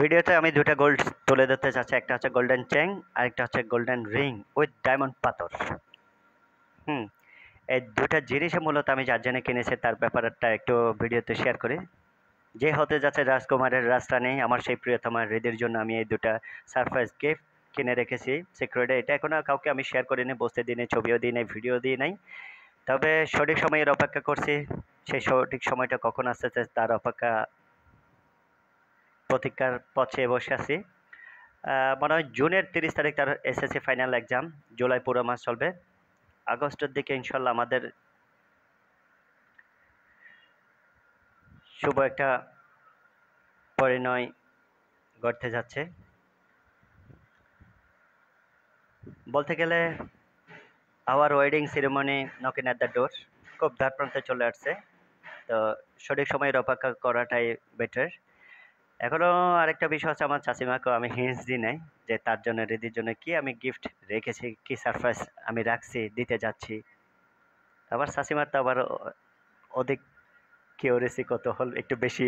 ভিডিওতে আমি দুটা গোল্ড তুলে ধরতে চাচ্ছি একটা হচ্ছে গোল্ডেন চেং আর একটা হচ্ছে গোল্ডেন রিং উইথ ডায়মন্ড পাথর হুম এই দুটা জিনিসে মূলত আমি যার জন্য কিনেছি তার ব্যাপারটা একটু ভিডিওতে শেয়ার করি যে হতে যাচ্ছে রাজকুমারের রাস্তা নেই আমার সেই প্রিয়তমা হৃদের জন্য আমি এই দুটা সারপ্রাইজ গিফট কিনে রেখেছি সিক্রেটে এটা এখনও কাউকে আমি শেয়ার করিনি বসতে দিই নাই ছবিও দিই নাই ভিডিও দিই নাই তবে সঠিক সময়ের অপেক্ষা করছি সেই সঠিক সময়টা কখন আসতেছে তার অপেক্ষা প্রতীক্ষার পথে বসে আছি মনে হয় জুনের তিরিশ তারিখ তার এসএসসি ফাইনাল এক্সাম জুলাই পুরো মাস চলবে আগস্টের দিকে ইনশাল্লাহ আমাদের শুভ একটা পরিণয় ঘটতে যাচ্ছে বলতে গেলে our wedding ceremony knocking at the door খুব ধার প্রান্তে চলে আসছে তো সঠিক সময়ের অপেক্ষা করাটাই বেটার এখনও আরেকটা বিষয় হচ্ছে আমার চাচিমাকে আমি হিন্স দিই নাই যে তার জন্য রিদির জন্য কি আমি গিফট রেখেছি কি সারপ্রাইজ আমি রাখছি দিতে যাচ্ছি আবার চাচিমার তো আবার অধিক কিউরেসি কত হল একটু বেশি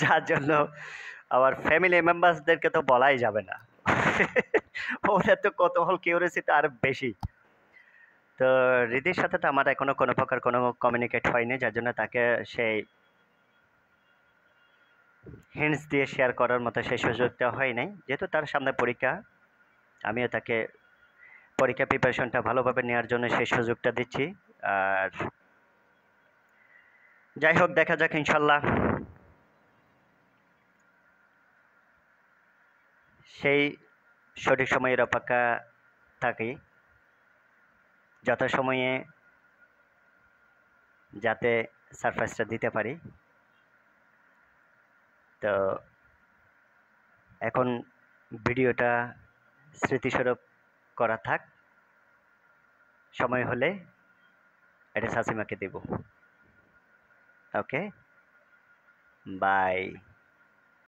যার জন্য আবার ফ্যামিলি মেম্বার্সদেরকে তো বলাই যাবে না ওরা তো কত হল কিউরেসি তো আর বেশি তো রিদির সাথে তো আমার এখনও কোনো প্রকার কোনো কমিউনিকেট হয়নি যার জন্য তাকে সেই হিন্টস দিয়ে শেয়ার করার মতো সেই সুযোগটা হয় নাই যেহেতু তার সামনে পরীক্ষা আমিও তাকে পরীক্ষা প্রিপারেশনটা ভালোভাবে নেওয়ার জন্য সেই সুযোগটা দিচ্ছি আর যাই হোক দেখা যাক ইনশাল্লাহ সেই সঠিক সময়ের অপেক্ষা থাকি যথাসময়ে যাতে সারপ্রাইজটা দিতে পারি তো এখন ভিডিওটা স্মৃতিস্বরূপ করা থাক সময় হলে এটা সাসিমাকে দেব ওকে বাই